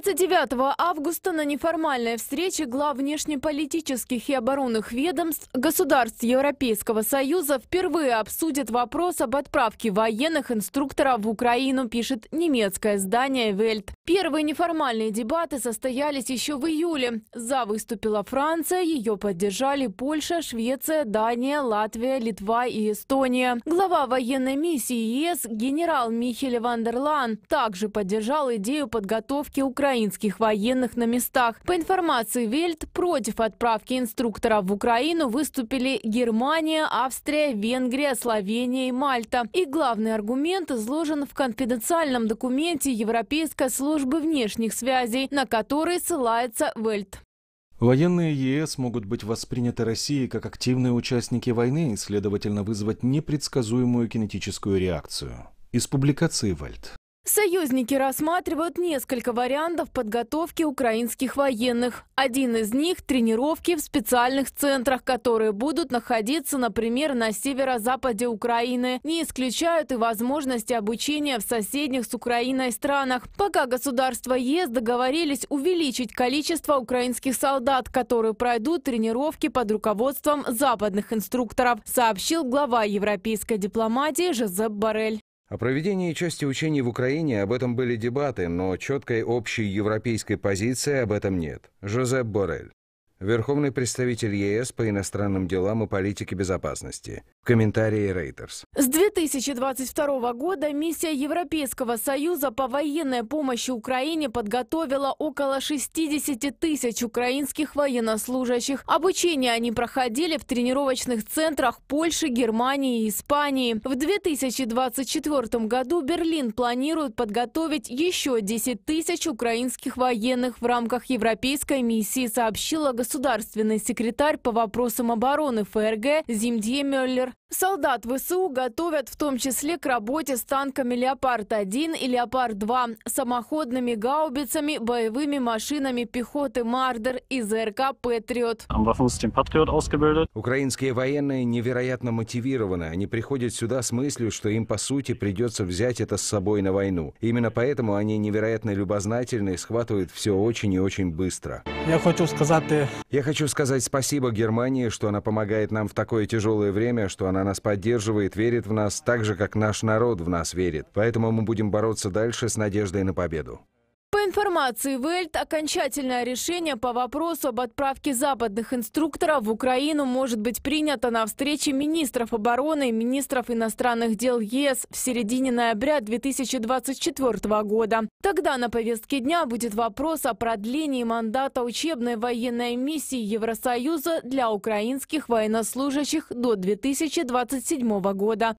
29 августа на неформальной встрече глав внешнеполитических и оборонных ведомств государств Европейского Союза впервые обсудят вопрос об отправке военных инструкторов в Украину, пишет немецкое издание «Вельт». Первые неформальные дебаты состоялись еще в июле. За выступила Франция, ее поддержали Польша, Швеция, Дания, Латвия, Литва и Эстония. Глава военной миссии ЕС генерал Михель Вандерлан также поддержал идею подготовки Украины украинских военных на местах. По информации Вельт, против отправки инструктора в Украину выступили Германия, Австрия, Венгрия, Словения и Мальта. И главный аргумент изложен в конфиденциальном документе Европейской службы внешних связей, на который ссылается Вельт. Военные ЕС могут быть восприняты Россией как активные участники войны и, следовательно, вызвать непредсказуемую кинетическую реакцию. Из публикации Вальд. Союзники рассматривают несколько вариантов подготовки украинских военных. Один из них – тренировки в специальных центрах, которые будут находиться, например, на северо-западе Украины. Не исключают и возможности обучения в соседних с Украиной странах. Пока государства ЕС договорились увеличить количество украинских солдат, которые пройдут тренировки под руководством западных инструкторов, сообщил глава европейской дипломатии Жозеп Барель. О проведении части учений в Украине об этом были дебаты, но четкой общей европейской позиции об этом нет. Жозеп Борель. Верховный представитель ЕС по иностранным делам и политике безопасности. В комментарии Reuters. С 2022 года миссия Европейского Союза по военной помощи Украине подготовила около 60 тысяч украинских военнослужащих. Обучение они проходили в тренировочных центрах Польши, Германии и Испании. В 2024 году Берлин планирует подготовить еще 10 тысяч украинских военных в рамках европейской миссии, сообщила государство государственный секретарь по вопросам обороны ФРГ Зимдье Мюллер. Солдат ВСУ готовят в том числе к работе с танками «Леопард-1» и «Леопард-2», самоходными гаубицами, боевыми машинами пехоты «Мардер» и ЗРК «Патриот». Украинские военные невероятно мотивированы. Они приходят сюда с мыслью, что им, по сути, придется взять это с собой на войну. Именно поэтому они невероятно любознательны и схватывают все очень и очень быстро. Я хочу сказать я хочу сказать спасибо Германии, что она помогает нам в такое тяжелое время, что она нас поддерживает, верит в нас так же, как наш народ в нас верит. Поэтому мы будем бороться дальше с надеждой на победу информации Вельт, окончательное решение по вопросу об отправке западных инструкторов в Украину может быть принято на встрече министров обороны и министров иностранных дел ЕС в середине ноября 2024 года. Тогда на повестке дня будет вопрос о продлении мандата учебной военной миссии Евросоюза для украинских военнослужащих до 2027 года.